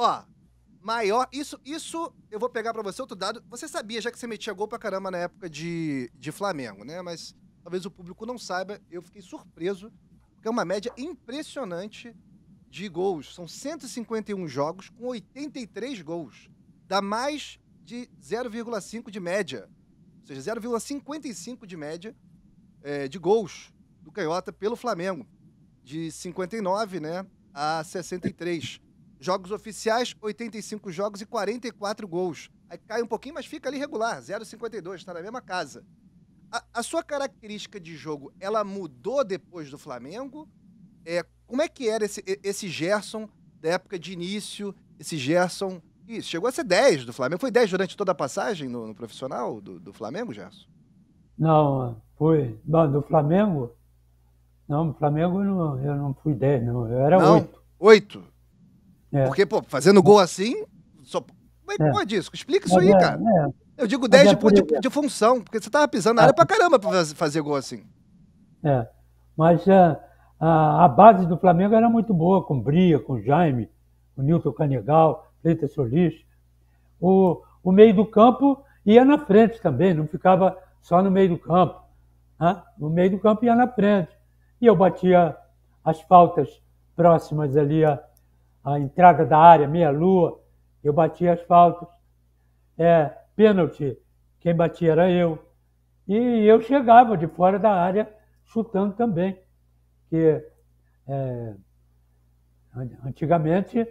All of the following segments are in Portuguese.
Ó, maior. Isso, isso eu vou pegar para você outro dado. Você sabia, já que você metia gol pra caramba na época de, de Flamengo, né? Mas talvez o público não saiba, eu fiquei surpreso, porque é uma média impressionante de gols. São 151 jogos com 83 gols. Dá mais de 0,5 de média. Ou seja, 0,55 de média é, de gols do Canhota pelo Flamengo. De 59 né, a 63. Jogos oficiais, 85 jogos e 44 gols. Aí cai um pouquinho, mas fica ali regular, 0,52, está na mesma casa. A, a, sua característica de jogo, ela mudou depois do Flamengo? É, como é que era esse, esse Gerson da época de início, esse Gerson... Isso, chegou a ser 10 do Flamengo. Foi 10 durante toda a passagem no, no profissional do, do Flamengo, Gerson? Não, foi. Não, do Flamengo? Não, no Flamengo eu não, eu não fui 10, não. Eu era não, 8. 8? É. Porque, pô, fazendo gol assim, só... mas é. pode isso. Explica isso aí, é, cara. É. Eu digo 10 é de, de, de, função, porque você tava pisando na ah, área pra caramba pra fazer gol assim. É. Mas a, a, a, base do Flamengo era muito boa, com Bria, com Jaime, com Nilton Canegal, Preta Solis. O, o meio do campo ia na frente também, não ficava só no meio do campo. Né? No meio do campo ia na frente. E eu batia as faltas próximas ali a, a entrada da área, meia-lua, eu batia as faltas. É, pênalti, quem batia era eu. E eu chegava de fora da área chutando também. que é, antigamente,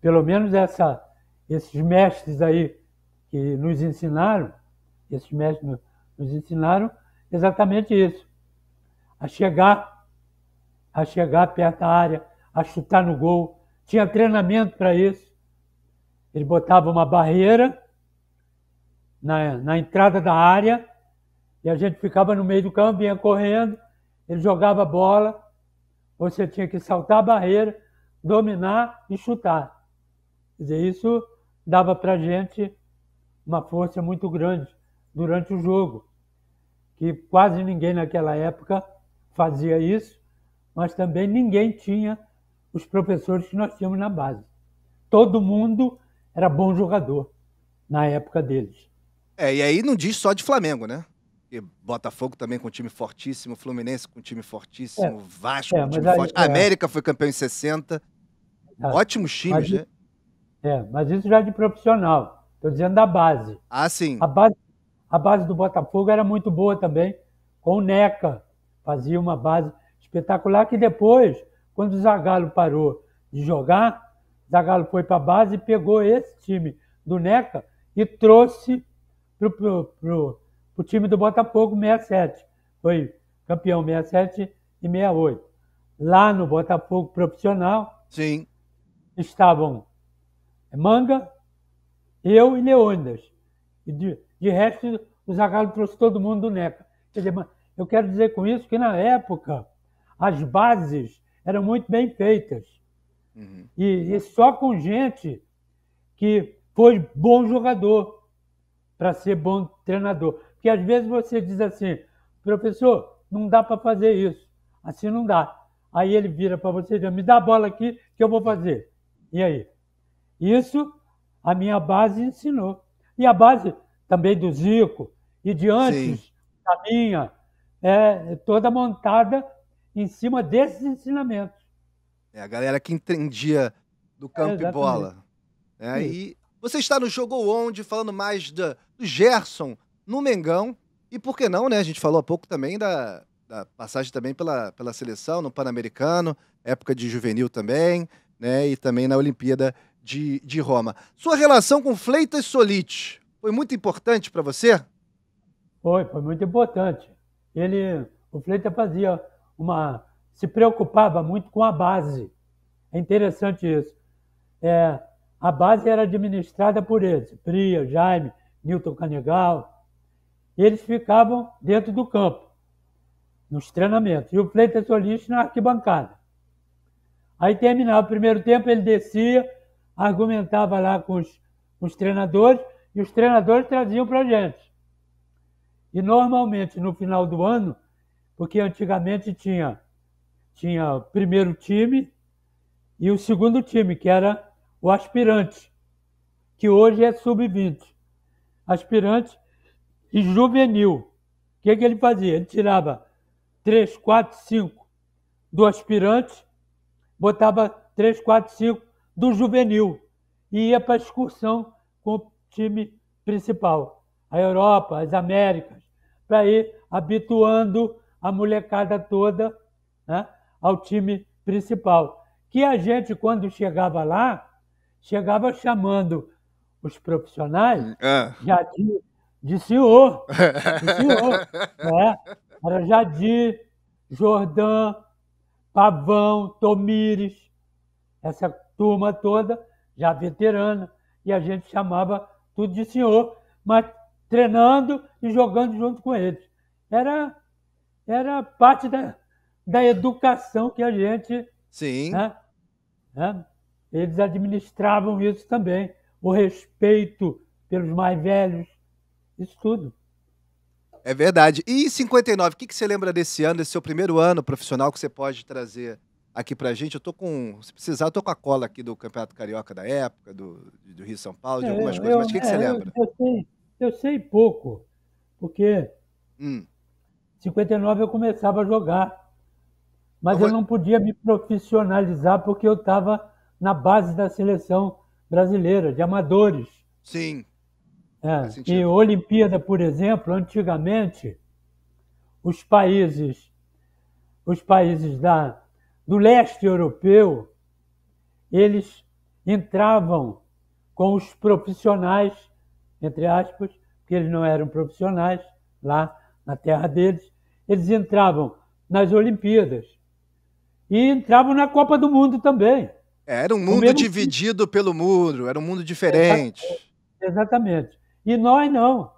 pelo menos essa, esses mestres aí que nos ensinaram, esses mestres nos ensinaram exatamente isso. A chegar, a chegar perto da área, a chutar no gol, tinha treinamento para isso. Ele botava uma barreira na, na entrada da área e a gente ficava no meio do campo, vinha correndo, ele jogava a bola, você tinha que saltar a barreira, dominar e chutar. Quer dizer, isso dava para a gente uma força muito grande durante o jogo, que quase ninguém naquela época fazia isso, mas também ninguém tinha os professores que nós tínhamos na base. Todo mundo era bom jogador na época deles. É, e aí não diz só de Flamengo, né? E Botafogo também com um time fortíssimo, Fluminense com um time fortíssimo, é, Vasco é, com um time aí, forte. É, América foi campeão em 60. Tá. Ótimos times, né? É, mas isso já é de profissional. Estou dizendo da base. Ah, sim. A base, a base do Botafogo era muito boa também, com o Neca. Fazia uma base espetacular que depois quando o Zagallo parou de jogar, Zagallo foi para a base e pegou esse time do NECA e trouxe para o time do Botafogo 67. Foi campeão 67 e 68. Lá no Botafogo profissional Sim. estavam Manga, eu e Leônidas. E de, de resto, o Zagallo trouxe todo mundo do NECA. Quer dizer, eu quero dizer com isso que na época as bases eram muito bem feitas. Uhum. E, e só com gente que foi bom jogador para ser bom treinador. Porque às vezes você diz assim, professor, não dá para fazer isso. Assim não dá. Aí ele vira para você e diz, me dá a bola aqui que eu vou fazer. E aí? Isso a minha base ensinou. E a base também do Zico e de antes, Sim. da minha, é toda montada em cima desses ensinamentos. É, a galera que entendia do campo é, e bola. É, e você está no Jogo Onde, falando mais do, do Gerson no Mengão. E por que não, né? A gente falou há pouco também da, da passagem também pela, pela seleção no Pan-Americano, época de juvenil também, né? E também na Olimpíada de, de Roma. Sua relação com Fleitas Solite foi muito importante para você? Foi, foi muito importante. Ele, o Fleitas fazia uma se preocupava muito com a base. É interessante isso. É, a base era administrada por eles, Priya, Jaime, Newton Canegal. Eles ficavam dentro do campo, nos treinamentos, e o Freitas Solis na arquibancada. Aí terminava o primeiro tempo, ele descia, argumentava lá com os, com os treinadores, e os treinadores traziam para a gente. E normalmente no final do ano porque antigamente tinha, tinha o primeiro time e o segundo time, que era o aspirante, que hoje é sub-20. Aspirante e juvenil. O que, que ele fazia? Ele tirava 3, 4, 5 do aspirante, botava 3, 4, 5 do juvenil e ia para excursão com o time principal, a Europa, as Américas, para ir habituando a molecada toda né, ao time principal. Que a gente, quando chegava lá, chegava chamando os profissionais ah. já de, de senhor. De senhor né? Era Jadir, Jordão, Pavão, Tomires, essa turma toda, já veterana, e a gente chamava tudo de senhor, mas treinando e jogando junto com eles. Era era parte da, da educação que a gente. Sim. Né, né? Eles administravam isso também. O respeito pelos mais velhos, isso tudo. É verdade. E 59, o que, que você lembra desse ano, desse seu primeiro ano profissional que você pode trazer aqui pra gente? Eu tô com. Se precisar, eu tô com a cola aqui do Campeonato Carioca da época, do, do Rio São Paulo, de é, algumas é, coisas, eu, mas o que, é, você lembra? Eu, eu, sei, eu sei pouco, porque hum. 59 eu começava a jogar, mas eu não podia me profissionalizar porque eu estava na base da seleção brasileira, de amadores. Sim. É, e Olimpíada, por exemplo, antigamente, os países, os países da, do leste europeu, eles entravam com os profissionais, entre aspas, porque eles não eram profissionais lá, na terra deles, eles entravam nas Olimpíadas e entravam na Copa do Mundo também. É, era um mundo dividido tipo. pelo muro, era um mundo diferente. Exatamente. E nós não.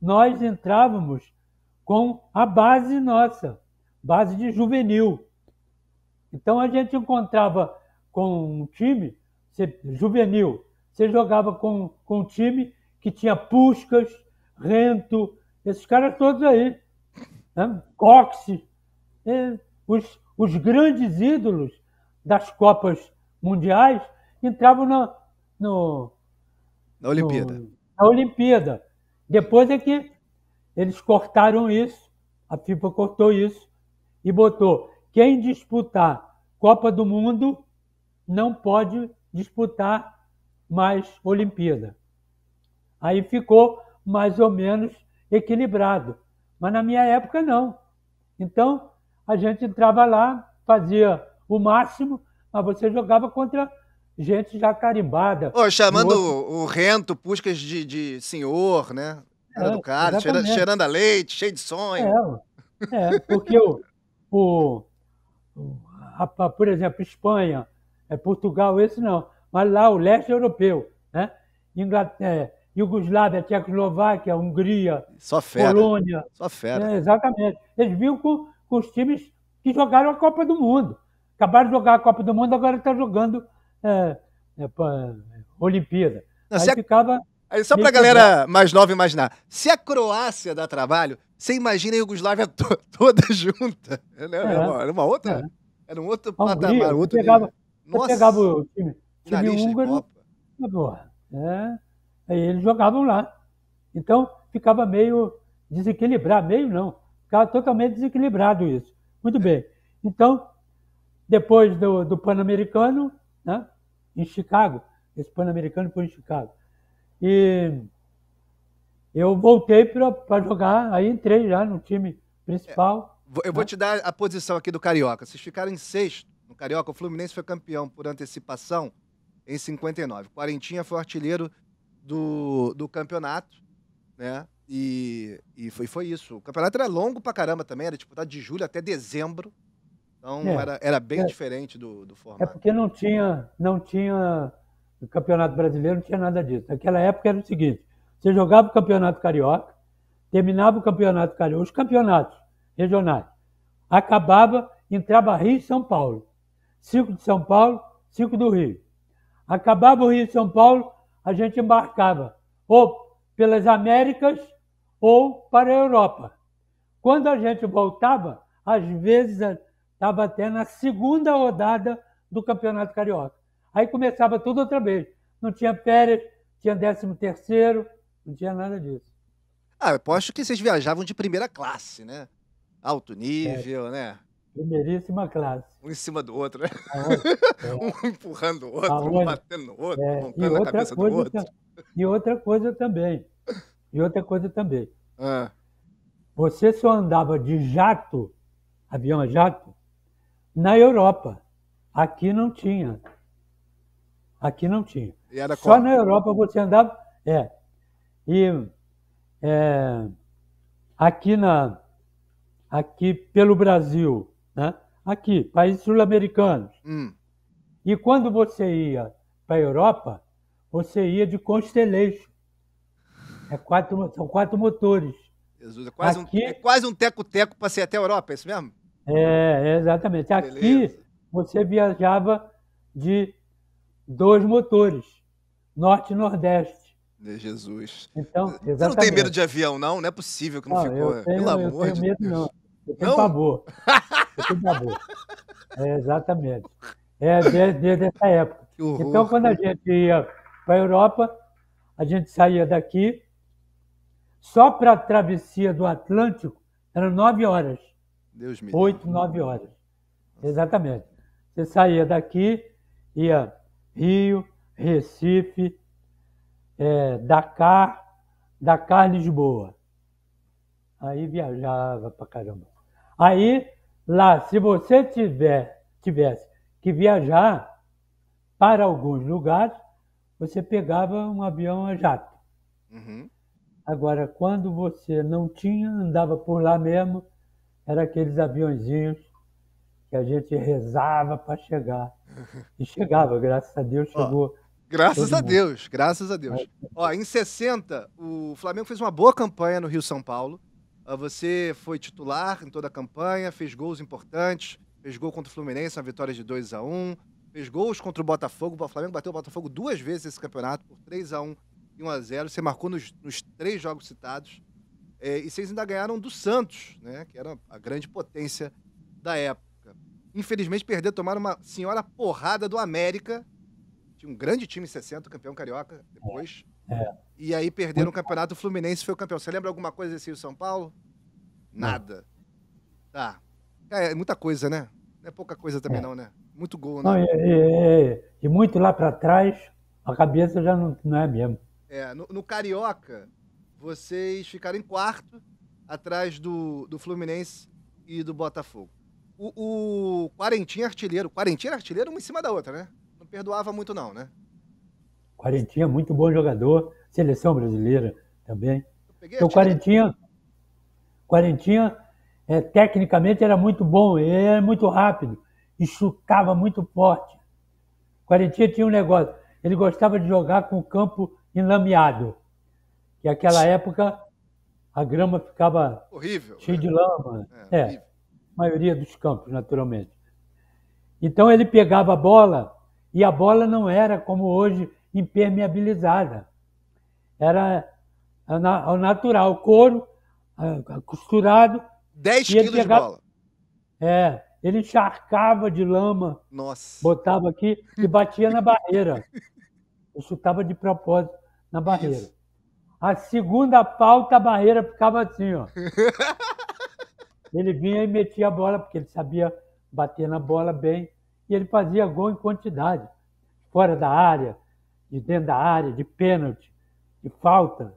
Nós entrávamos com a base nossa, base de juvenil. Então a gente encontrava com um time você, juvenil. Você jogava com, com um time que tinha Puscas, Rento, esses caras todos aí. Né? Cox, é, os, os grandes ídolos das Copas Mundiais entravam na, no, na Olimpíada. No, na Olimpíada. Depois é que eles cortaram isso, a FIFA cortou isso e botou quem disputar Copa do Mundo não pode disputar mais Olimpíada. Aí ficou mais ou menos equilibrado. Mas na minha época, não. Então, a gente entrava lá, fazia o máximo, mas você jogava contra gente já carimbada. Pô, chamando outro... o Rento, Puscas de, de senhor, né? é, cheirando, cheirando a leite, cheio de sonho. É, é porque o, o, a, a, por exemplo, Espanha, é, Portugal, esse não, mas lá o leste europeu, né? Inglaterra, é, Iugoslávia, Tchecoslováquia, Hungria, Só fera. Polônia. Só fera. É, exatamente. Eles vinham com, com os times que jogaram a Copa do Mundo. Acabaram de jogar a Copa do Mundo, agora estão tá jogando é, é, pra, é, Olimpíada. Não, Aí ficava. Aí só para a galera mais nova imaginar, se a Croácia dá trabalho, você imagina a Iugoslávia to toda junta. É, né? Era, é. uma, era, uma, outra. Era um outro Hungria, patamar, outro. Pegava, Nossa, pegava o time, time húngaro. Tá é, Aí eles jogavam lá. Então ficava meio desequilibrado, meio não, ficava totalmente desequilibrado isso. Muito bem. Então, depois do, do Pan-Americano, né, em Chicago, esse Pan-Americano foi em Chicago, e eu voltei para jogar, aí entrei já no time principal. É, eu vou né? te dar a posição aqui do Carioca. Vocês ficaram em sexto no Carioca, o Fluminense foi campeão por antecipação em 59. Quarentinha foi artilheiro do, do campeonato, né? E, e foi, foi isso. O campeonato era longo pra caramba também, era disputado tá de julho até dezembro. Então é, era, era bem é, diferente do, do é formato. É porque não tinha, não tinha. O campeonato brasileiro não tinha nada disso. Naquela época era o seguinte: você jogava o campeonato carioca, terminava o campeonato carioca, os campeonatos regionais. Acabava, entrava Rio e São Paulo. Cinco de São Paulo, cinco do Rio. Acabava o Rio e São Paulo, a gente embarcava ou pelas Américas ou para a Europa. Quando a gente voltava, às vezes estava até na segunda rodada do Campeonato Carioca. Aí começava tudo outra vez. Não tinha férias, tinha décimo terceiro, não tinha nada disso. Ah, eu aposto que vocês viajavam de primeira classe, né? Alto nível, é. né? Primeiríssima classe. Um em cima do outro, né? É. um empurrando o outro, Aonde? um batendo no outro, é. outra a cabeça do outro. E outra coisa também. E outra coisa também. Ah. Você só andava de jato, avião a jato, na Europa. Aqui não tinha. Aqui não tinha. só na Europa você andava. É. E é, aqui na aqui pelo Brasil né? aqui, países sul-americanos. Hum. E quando você ia para a Europa, você ia de Constellation. É quatro, são quatro motores. Jesus, é quase aqui, é um, teco-teco para ser até a Europa, é isso mesmo? É, é exatamente. Aqui você viajava de dois motores, norte e nordeste. É, Jesus. Então, exatamente. Você não tem medo de avião, não? Não é possível que não, não ficou. Tenho, Pelo amor de medo, Deus. Não. Eu tenho não? É, exatamente. É desde, desde essa época. então, quando a gente ia para a Europa, a gente saía daqui, só para a travessia do Atlântico eram nove horas. Deus me Oito, Deus. nove horas. Exatamente. Você saía daqui, ia Rio, Recife, é, Dakar, Dakar, Lisboa. Aí viajava pra caramba. Aí Lá, se você tiver, tivesse que viajar para alguns lugares, você pegava um avião a jato. Uhum. Agora, quando você não tinha, andava por lá mesmo, eram aqueles aviãozinhos que a gente rezava para chegar. E chegava, graças a Deus chegou. Oh. Graças a Deus, graças a Deus. Ó, em 60, o Flamengo fez uma boa campanha no Rio São Paulo. Ah, você foi titular em toda a campanha, fez gols importantes, fez gol contra o Fluminense, uma vitória de 2 a 1 fez gols contra o Botafogo, o Flamengo bateu o Botafogo duas vezes esse campeonato, por 3 a 1 e 1 a 0 Você marcou nos, nos três jogos citados. É, e vocês ainda ganharam do Santos, né? Que era a grande potência da época. Infelizmente, perderam, tomaram uma senhora porrada do América. Tinha um grande time em 60, campeão carioca depois. é. é. E aí perderam o campeonato, o Fluminense foi o campeão. Você lembra alguma coisa desse assim, Rio São Paulo? Nada. Tá. É, é, muita coisa, né? Não é pouca coisa também, é. não, né? Muito gol, né? Não, e, e, muito lá para trás, a cabeça já não, não é mesmo. É, no, no, Carioca, vocês ficaram em quarto, atrás do, do Fluminense e do Botafogo. O, o Quarentinha é artilheiro. Quarentinha artilheiro, uma em cima da outra, né? Não perdoava muito, não, né? Quarentinha, muito bom jogador seleção brasileira também. Então, Quarentinha, Quarentinha é, tecnicamente era muito bom, ele é, era é muito rápido e chutava muito forte. Quarentinha tinha um negócio, ele gostava de jogar com o campo enlameado, que naquela época a grama ficava horrível, né? cheia né? de lama. É, é maioria dos campos, naturalmente. Então ele pegava a bola e a bola não era como hoje impermeabilizada era é ao é natural, couro, é, costurado. 10 quilos pegava, de bola. É, ele encharcava de lama, Nossa. botava aqui e batia na barreira. Eu chutava de propósito na barreira. Isso. A segunda pauta, a barreira ficava assim, ó. ele vinha e metia a bola, porque ele sabia bater na bola bem, e ele fazia gol em quantidade, fora da área, de dentro da área, de pênalti que falta,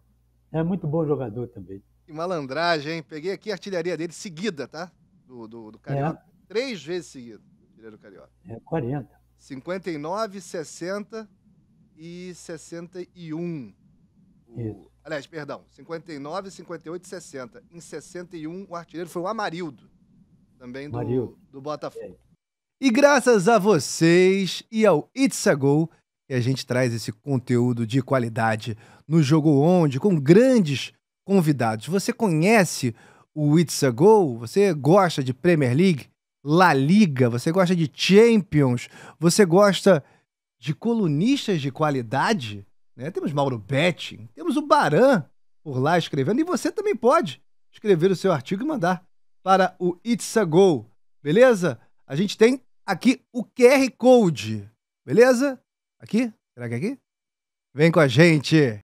é muito bom jogador também. Que malandragem, hein? Peguei aqui a artilharia dele seguida, tá? Do, do, do Carioca. É. Três vezes seguida, artilheiro Carioca. É, 40. 59, 60 e 61. O... Aliás, perdão, 59, 58 e 60. Em 61, o artilheiro foi o Amarildo, também do, Amarildo. do Botafogo. É. E graças a vocês e ao It's a Go, e a gente traz esse conteúdo de qualidade no Jogo Onde com grandes convidados. Você conhece o It's a Go? Você gosta de Premier League? La Liga? Você gosta de Champions? Você gosta de colunistas de qualidade? Né? Temos Mauro Betting, temos o Baran por lá escrevendo. E você também pode escrever o seu artigo e mandar para o It's a Go, beleza? A gente tem aqui o QR Code, beleza? Aqui? Será que é aqui? Vem com a gente!